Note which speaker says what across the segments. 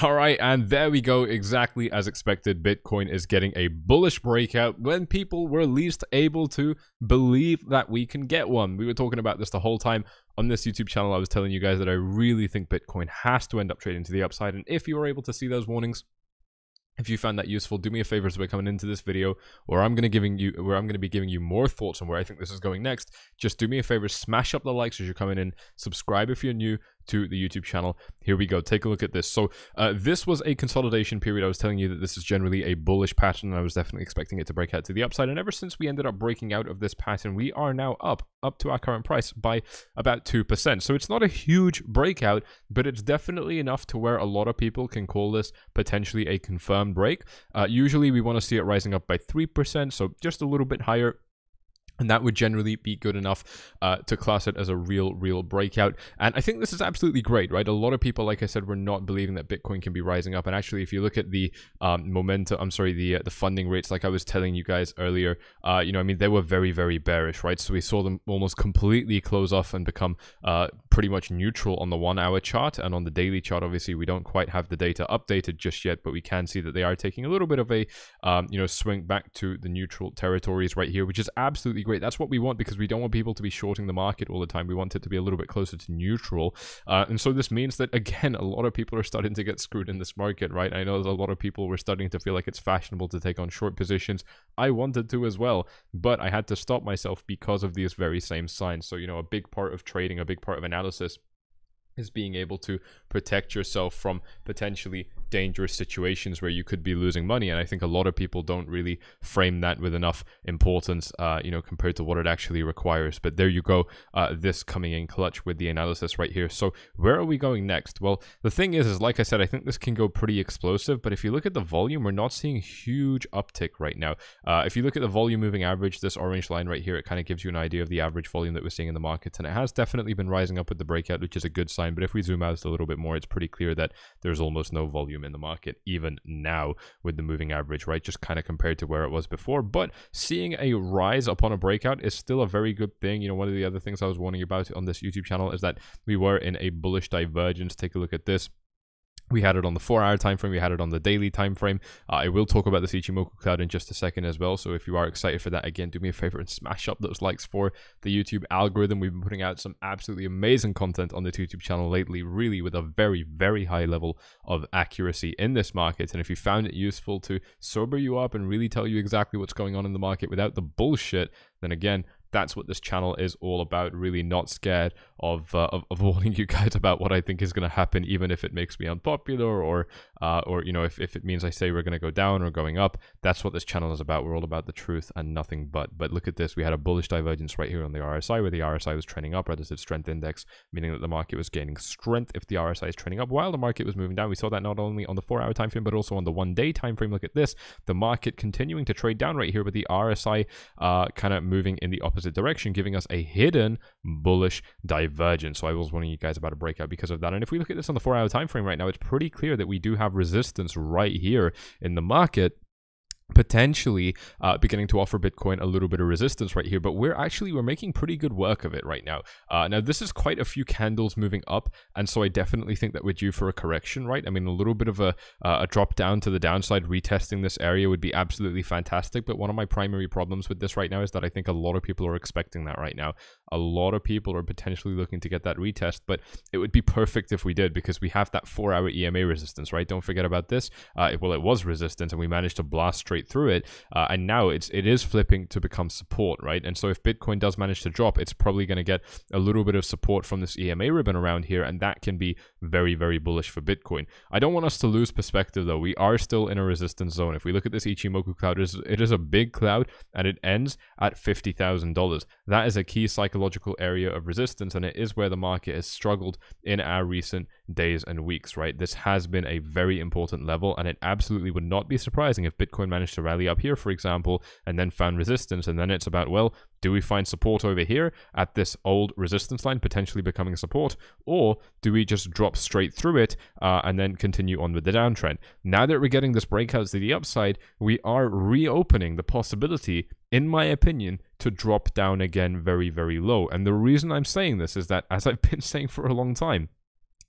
Speaker 1: All right, and there we go. Exactly as expected, Bitcoin is getting a bullish breakout when people were least able to believe that we can get one. We were talking about this the whole time on this YouTube channel. I was telling you guys that I really think Bitcoin has to end up trading to the upside. And if you were able to see those warnings, if you found that useful, do me a favor as we're coming into this video, or I'm gonna giving you where I'm gonna be giving you more thoughts on where I think this is going next. Just do me a favor, smash up the likes as you're coming in, subscribe if you're new, to the YouTube channel. Here we go. Take a look at this. So uh, this was a consolidation period. I was telling you that this is generally a bullish pattern. And I was definitely expecting it to break out to the upside. And ever since we ended up breaking out of this pattern, we are now up, up to our current price by about 2%. So it's not a huge breakout, but it's definitely enough to where a lot of people can call this potentially a confirmed break. Uh, usually we want to see it rising up by 3%. So just a little bit higher and that would generally be good enough uh, to class it as a real, real breakout. And I think this is absolutely great, right? A lot of people, like I said, were not believing that Bitcoin can be rising up. And actually, if you look at the um, momentum, I'm sorry, the uh, the funding rates, like I was telling you guys earlier, uh, you know, I mean, they were very, very bearish, right? So we saw them almost completely close off and become uh, pretty much neutral on the one-hour chart. And on the daily chart, obviously, we don't quite have the data updated just yet, but we can see that they are taking a little bit of a, um, you know, swing back to the neutral territories right here, which is absolutely great. That's what we want because we don't want people to be shorting the market all the time. We want it to be a little bit closer to neutral. Uh, and so this means that, again, a lot of people are starting to get screwed in this market, right? I know there's a lot of people were starting to feel like it's fashionable to take on short positions. I wanted to as well, but I had to stop myself because of these very same signs. So, you know, a big part of trading, a big part of analysis is being able to protect yourself from potentially dangerous situations where you could be losing money. And I think a lot of people don't really frame that with enough importance, uh, you know, compared to what it actually requires. But there you go, uh, this coming in clutch with the analysis right here. So where are we going next? Well, the thing is, is like I said, I think this can go pretty explosive. But if you look at the volume, we're not seeing huge uptick right now. Uh, if you look at the volume moving average, this orange line right here, it kind of gives you an idea of the average volume that we're seeing in the markets. And it has definitely been rising up with the breakout, which is a good sign. But if we zoom out a little bit more, it's pretty clear that there's almost no volume volume in the market even now with the moving average, right? Just kind of compared to where it was before. But seeing a rise upon a breakout is still a very good thing. You know, one of the other things I was warning about on this YouTube channel is that we were in a bullish divergence. Take a look at this. We had it on the four-hour time frame. We had it on the daily time frame. Uh, I will talk about the Ichimoku cloud in just a second as well. So if you are excited for that, again, do me a favor and smash up those likes for the YouTube algorithm. We've been putting out some absolutely amazing content on the YouTube channel lately, really with a very, very high level of accuracy in this market. And if you found it useful to sober you up and really tell you exactly what's going on in the market without the bullshit, then again, that's what this channel is all about. Really not scared of uh, of, of, warning you guys about what I think is going to happen, even if it makes me unpopular or uh, or you know if, if it means I say we're going to go down or going up. That's what this channel is about. We're all about the truth and nothing but. But look at this. We had a bullish divergence right here on the RSI, where the RSI was trending up, relative strength index, meaning that the market was gaining strength if the RSI is trending up while the market was moving down. We saw that not only on the four-hour time frame but also on the one-day time frame. Look at this. The market continuing to trade down right here, with the RSI uh, kind of moving in the opposite opposite direction, giving us a hidden bullish divergence. So I was warning you guys about a breakout because of that. And if we look at this on the four hour time frame right now, it's pretty clear that we do have resistance right here in the market potentially uh, beginning to offer Bitcoin a little bit of resistance right here, but we're actually, we're making pretty good work of it right now. Uh, now, this is quite a few candles moving up, and so I definitely think that we're due for a correction, right? I mean, a little bit of a, uh, a drop down to the downside, retesting this area would be absolutely fantastic, but one of my primary problems with this right now is that I think a lot of people are expecting that right now. A lot of people are potentially looking to get that retest, but it would be perfect if we did because we have that four-hour EMA resistance, right? Don't forget about this. Uh, well, it was resistance, and we managed to blast straight straight through it. Uh, and now it's it is flipping to become support, right? And so if Bitcoin does manage to drop, it's probably going to get a little bit of support from this EMA ribbon around here, and that can be very very bullish for Bitcoin. I don't want us to lose perspective though. We are still in a resistance zone. If we look at this Ichimoku cloud, it is, it is a big cloud, and it ends at fifty thousand dollars. That is a key psychological area of resistance, and it is where the market has struggled in our recent days and weeks. Right, this has been a very important level, and it absolutely would not be surprising if Bitcoin managed managed to rally up here, for example, and then found resistance. And then it's about, well, do we find support over here at this old resistance line, potentially becoming support? Or do we just drop straight through it uh, and then continue on with the downtrend? Now that we're getting this breakout to the upside, we are reopening the possibility, in my opinion, to drop down again very, very low. And the reason I'm saying this is that, as I've been saying for a long time,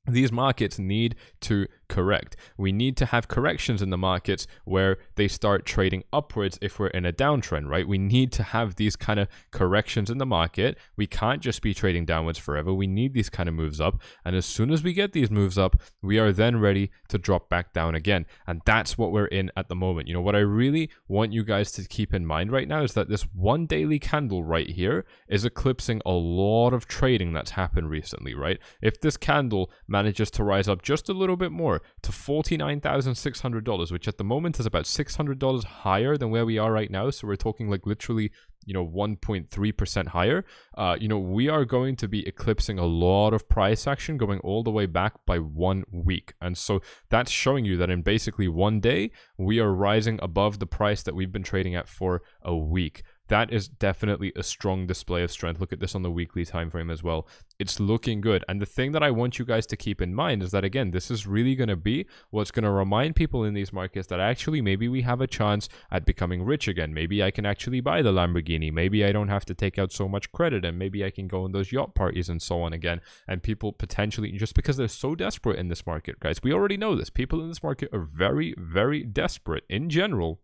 Speaker 1: these markets need to correct. We need to have corrections in the markets where they start trading upwards if we're in a downtrend, right? We need to have these kind of corrections in the market. We can't just be trading downwards forever. We need these kind of moves up. And as soon as we get these moves up, we are then ready to drop back down again. And that's what we're in at the moment. You know, what I really want you guys to keep in mind right now is that this one daily candle right here is eclipsing a lot of trading that's happened recently, right? If this candle manages to rise up just a little bit more, to $49,600, which at the moment is about $600 higher than where we are right now. So we're talking like literally, you know, 1.3% higher. Uh, you know, we are going to be eclipsing a lot of price action going all the way back by one week. And so that's showing you that in basically one day, we are rising above the price that we've been trading at for a week that is definitely a strong display of strength. Look at this on the weekly time frame as well. It's looking good. And the thing that I want you guys to keep in mind is that again, this is really going to be what's going to remind people in these markets that actually maybe we have a chance at becoming rich again. Maybe I can actually buy the Lamborghini. Maybe I don't have to take out so much credit and maybe I can go on those yacht parties and so on again. And people potentially just because they're so desperate in this market, guys. We already know this. People in this market are very very desperate in general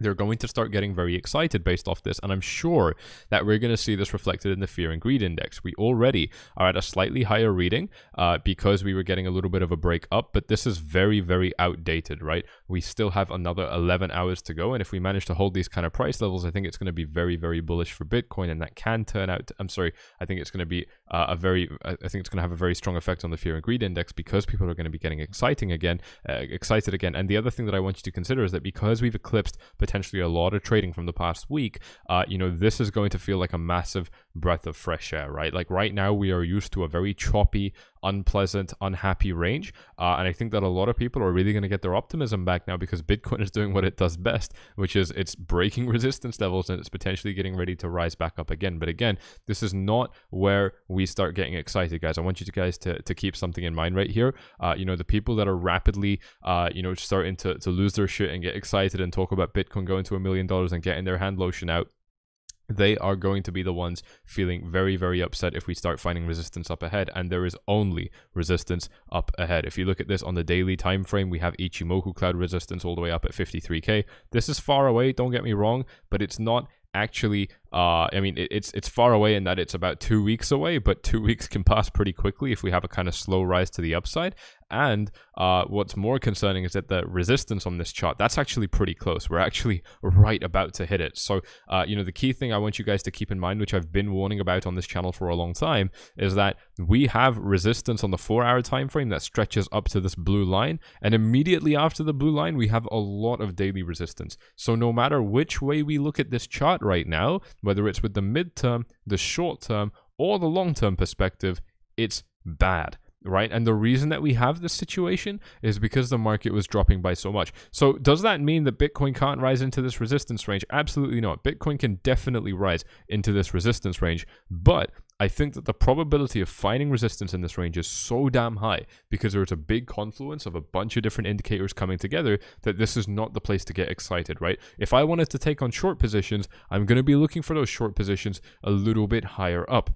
Speaker 1: they're going to start getting very excited based off this. And I'm sure that we're going to see this reflected in the fear and greed index. We already are at a slightly higher reading uh, because we were getting a little bit of a break up, but this is very, very outdated, right? We still have another 11 hours to go. And if we manage to hold these kind of price levels, I think it's going to be very, very bullish for Bitcoin. And that can turn out, to, I'm sorry, I think it's going to be uh, a very I think it's going to have a very strong effect on the fear and greed index because people are going to be getting exciting again, uh, excited again. And the other thing that I want you to consider is that because we've eclipsed potentially a lot of trading from the past week, uh, you know this is going to feel like a massive breath of fresh air, right? Like right now we are used to a very choppy unpleasant, unhappy range. Uh, and I think that a lot of people are really going to get their optimism back now because Bitcoin is doing what it does best, which is it's breaking resistance levels and it's potentially getting ready to rise back up again. But again, this is not where we start getting excited, guys. I want you guys to, to keep something in mind right here. Uh, you know, the people that are rapidly, uh, you know, starting to, to lose their shit and get excited and talk about Bitcoin going to a million dollars and getting their hand lotion out they are going to be the ones feeling very, very upset if we start finding resistance up ahead. And there is only resistance up ahead. If you look at this on the daily time frame, we have Ichimoku cloud resistance all the way up at 53k. This is far away, don't get me wrong, but it's not actually uh, i mean it's it's far away in that it's about two weeks away but two weeks can pass pretty quickly if we have a kind of slow rise to the upside and uh, what's more concerning is that the resistance on this chart, that's actually pretty close. We're actually right about to hit it. So, uh, you know, the key thing I want you guys to keep in mind, which I've been warning about on this channel for a long time, is that we have resistance on the four hour time frame that stretches up to this blue line. And immediately after the blue line, we have a lot of daily resistance. So no matter which way we look at this chart right now, whether it's with the midterm, the short term, or the long term perspective, it's bad right? And the reason that we have this situation is because the market was dropping by so much. So does that mean that Bitcoin can't rise into this resistance range? Absolutely not. Bitcoin can definitely rise into this resistance range, but I think that the probability of finding resistance in this range is so damn high because there is a big confluence of a bunch of different indicators coming together that this is not the place to get excited, right? If I wanted to take on short positions, I'm going to be looking for those short positions a little bit higher up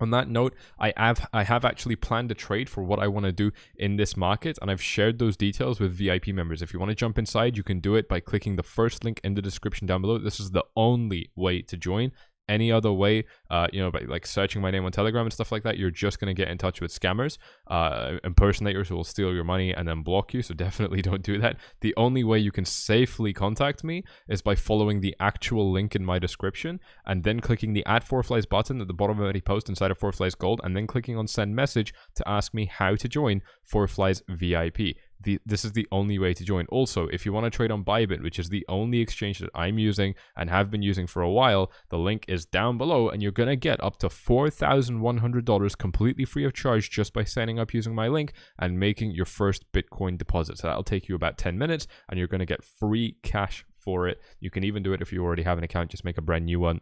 Speaker 1: on that note, I have I have actually planned a trade for what I want to do in this market, and I've shared those details with VIP members. If you want to jump inside, you can do it by clicking the first link in the description down below. This is the only way to join any other way, uh, you know, by like searching my name on Telegram and stuff like that, you're just going to get in touch with scammers, uh, impersonators who will steal your money and then block you. So definitely don't do that. The only way you can safely contact me is by following the actual link in my description and then clicking the Add Four Flies button at the bottom of any post inside of Four Flies Gold and then clicking on Send Message to ask me how to join Four Flies VIP the, this is the only way to join. Also, if you want to trade on Bybit, which is the only exchange that I'm using and have been using for a while, the link is down below and you're going to get up to $4,100 completely free of charge just by signing up using my link and making your first Bitcoin deposit. So that'll take you about 10 minutes and you're going to get free cash for it. You can even do it if you already have an account, just make a brand new one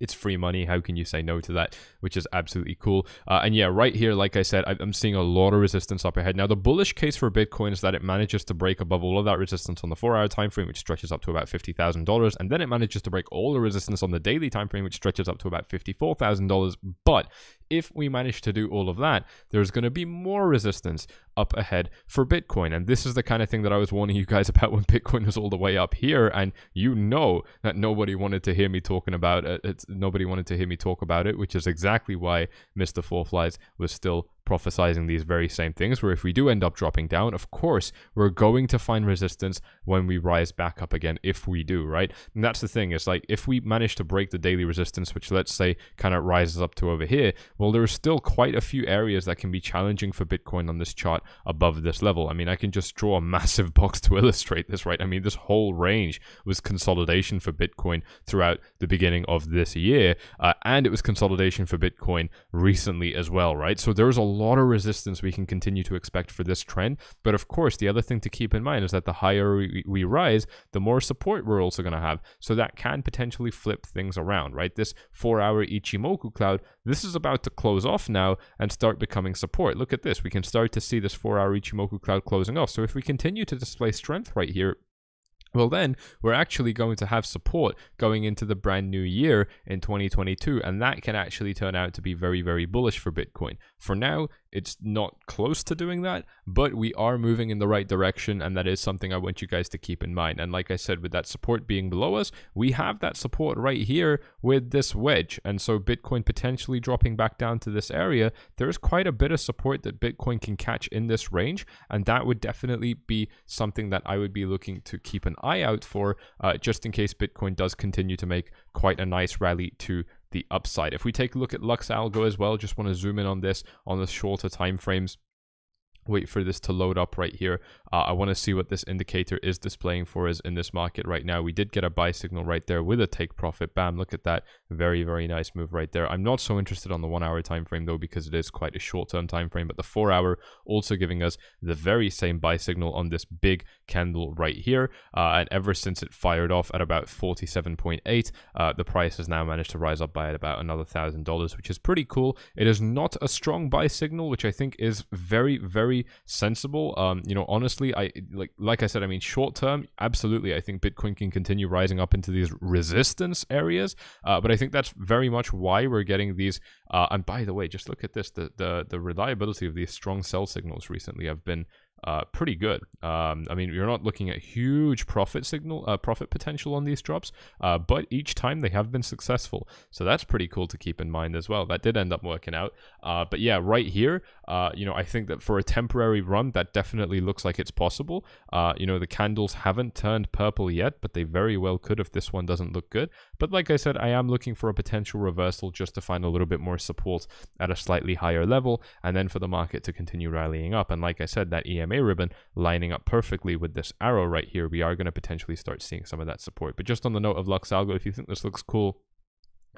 Speaker 1: it's free money. How can you say no to that? Which is absolutely cool. Uh, and yeah, right here, like I said, I'm seeing a lot of resistance up ahead. Now, the bullish case for Bitcoin is that it manages to break above all of that resistance on the four-hour time frame, which stretches up to about $50,000. And then it manages to break all the resistance on the daily time frame, which stretches up to about $54,000. But if we manage to do all of that, there's going to be more resistance up ahead for Bitcoin. And this is the kind of thing that I was warning you guys about when Bitcoin was all the way up here. And you know that nobody wanted to hear me talking about it nobody wanted to hear me talk about it, which is exactly why Mr. Four Flies was still prophesizing these very same things where if we do end up dropping down of course we're going to find resistance when we rise back up again if we do right and that's the thing it's like if we manage to break the daily resistance which let's say kind of rises up to over here well there are still quite a few areas that can be challenging for bitcoin on this chart above this level i mean i can just draw a massive box to illustrate this right i mean this whole range was consolidation for bitcoin throughout the beginning of this year uh, and it was consolidation for bitcoin recently as well right so there's a lot of resistance we can continue to expect for this trend. But of course, the other thing to keep in mind is that the higher we, we rise, the more support we're also going to have. So that can potentially flip things around, right? This four hour Ichimoku cloud, this is about to close off now and start becoming support. Look at this. We can start to see this four hour Ichimoku cloud closing off. So if we continue to display strength right here, well then we're actually going to have support going into the brand new year in 2022 and that can actually turn out to be very very bullish for bitcoin for now it's not close to doing that, but we are moving in the right direction, and that is something I want you guys to keep in mind. And like I said, with that support being below us, we have that support right here with this wedge. And so Bitcoin potentially dropping back down to this area, there's quite a bit of support that Bitcoin can catch in this range, and that would definitely be something that I would be looking to keep an eye out for, uh, just in case Bitcoin does continue to make quite a nice rally to the upside. If we take a look at Lux Algo as well, just want to zoom in on this on the shorter time frames wait for this to load up right here. Uh, I want to see what this indicator is displaying for us in this market right now. We did get a buy signal right there with a take profit. Bam, look at that. Very, very nice move right there. I'm not so interested on the one hour time frame though because it is quite a short term time frame, but the four hour also giving us the very same buy signal on this big candle right here. Uh, and ever since it fired off at about 47.8, uh, the price has now managed to rise up by about another $1,000, which is pretty cool. It is not a strong buy signal, which I think is very, very very sensible. Um, you know, honestly, I like like I said, I mean, short term, absolutely, I think Bitcoin can continue rising up into these resistance areas. Uh, but I think that's very much why we're getting these. Uh, and by the way, just look at this: the the the reliability of these strong sell signals recently have been uh, pretty good. Um, I mean, you're not looking at huge profit signal, uh, profit potential on these drops, uh, but each time they have been successful. So that's pretty cool to keep in mind as well. That did end up working out. Uh, but yeah, right here, uh, you know, I think that for a temporary run, that definitely looks like it's possible. Uh, you know, the candles haven't turned purple yet, but they very well could if this one doesn't look good. But like I said, I am looking for a potential reversal just to find a little bit more support at a slightly higher level, and then for the market to continue rallying up. And like I said, that EMA ribbon lining up perfectly with this arrow right here, we are going to potentially start seeing some of that support. But just on the note of Luxalgo, if you think this looks cool,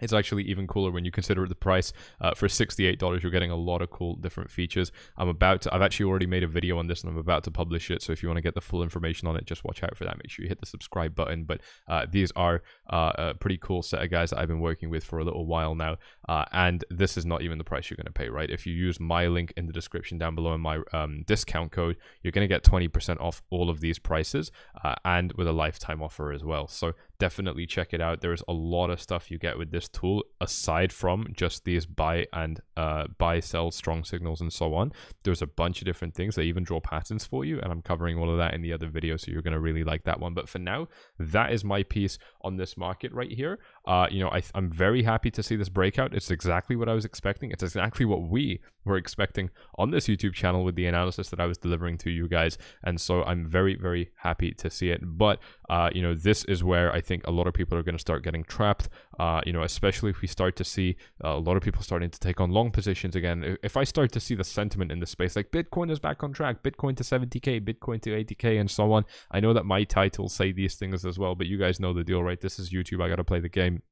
Speaker 1: it's actually even cooler when you consider the price. Uh, for $68, you're getting a lot of cool different features. I'm about to, I've actually already made a video on this and I'm about to publish it. So if you want to get the full information on it, just watch out for that. Make sure you hit the subscribe button. But uh, these are uh, a pretty cool set of guys that I've been working with for a little while now. Uh, and this is not even the price you're going to pay, right? If you use my link in the description down below and my um, discount code, you're going to get 20% off all of these prices uh, and with a lifetime offer as well. So definitely check it out. There's a lot of stuff you get with this tool aside from just these buy and uh, buy, sell, strong signals, and so on. There's a bunch of different things. They even draw patterns for you, and I'm covering all of that in the other video, so you're going to really like that one. But for now, that is my piece on this market right here. Uh, you know, I, I'm very happy to see this breakout. It's exactly what I was expecting. It's exactly what we were expecting on this YouTube channel with the analysis that I was delivering to you guys. And so I'm very, very happy to see it. But uh, you know, this is where I think a lot of people are going to start getting trapped. Uh, you know, especially if we start to see uh, a lot of people starting to take on long positions again. If I start to see the sentiment in the space, like Bitcoin is back on track, Bitcoin to 70k, Bitcoin to 80k, and so on. I know that my titles say these things as well, but you guys know the deal, right? This is YouTube. I got to play the game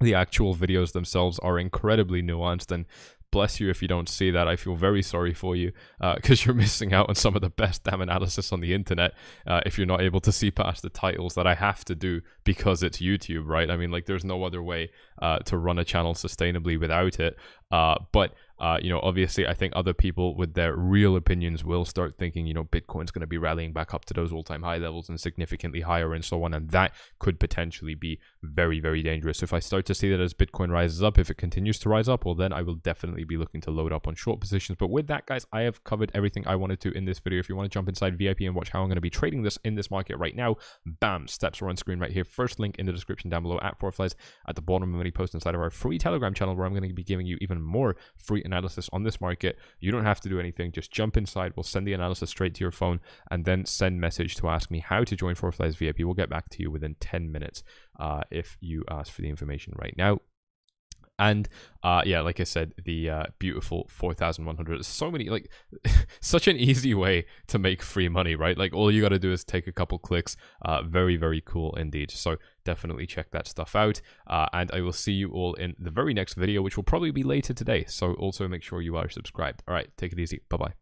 Speaker 1: the actual videos themselves are incredibly nuanced and bless you if you don't see that. I feel very sorry for you because uh, you're missing out on some of the best damn analysis on the internet uh, if you're not able to see past the titles that I have to do because it's YouTube, right? I mean, like, there's no other way uh, to run a channel sustainably without it. Uh, but uh, you know, obviously, I think other people with their real opinions will start thinking, you know, Bitcoin's going to be rallying back up to those all-time high levels and significantly higher, and so on, and that could potentially be very, very dangerous. So If I start to see that as Bitcoin rises up, if it continues to rise up, well, then I will definitely be looking to load up on short positions. But with that, guys, I have covered everything I wanted to in this video. If you want to jump inside VIP and watch how I'm going to be trading this in this market right now, bam, steps are on screen right here. First link in the description down below at Fourflies at the bottom of any post inside of our free Telegram channel, where I'm going to be giving you even more free analysis on this market. You don't have to do anything. Just jump inside. We'll send the analysis straight to your phone and then send message to ask me how to join Fireflies VIP. We'll get back to you within 10 minutes uh, if you ask for the information right now. And uh, yeah, like I said, the uh, beautiful 4,100. So many, like, such an easy way to make free money, right? Like, all you got to do is take a couple clicks. Uh, very, very cool indeed. So definitely check that stuff out. Uh, and I will see you all in the very next video, which will probably be later today. So also make sure you are subscribed. All right, take it easy. Bye bye.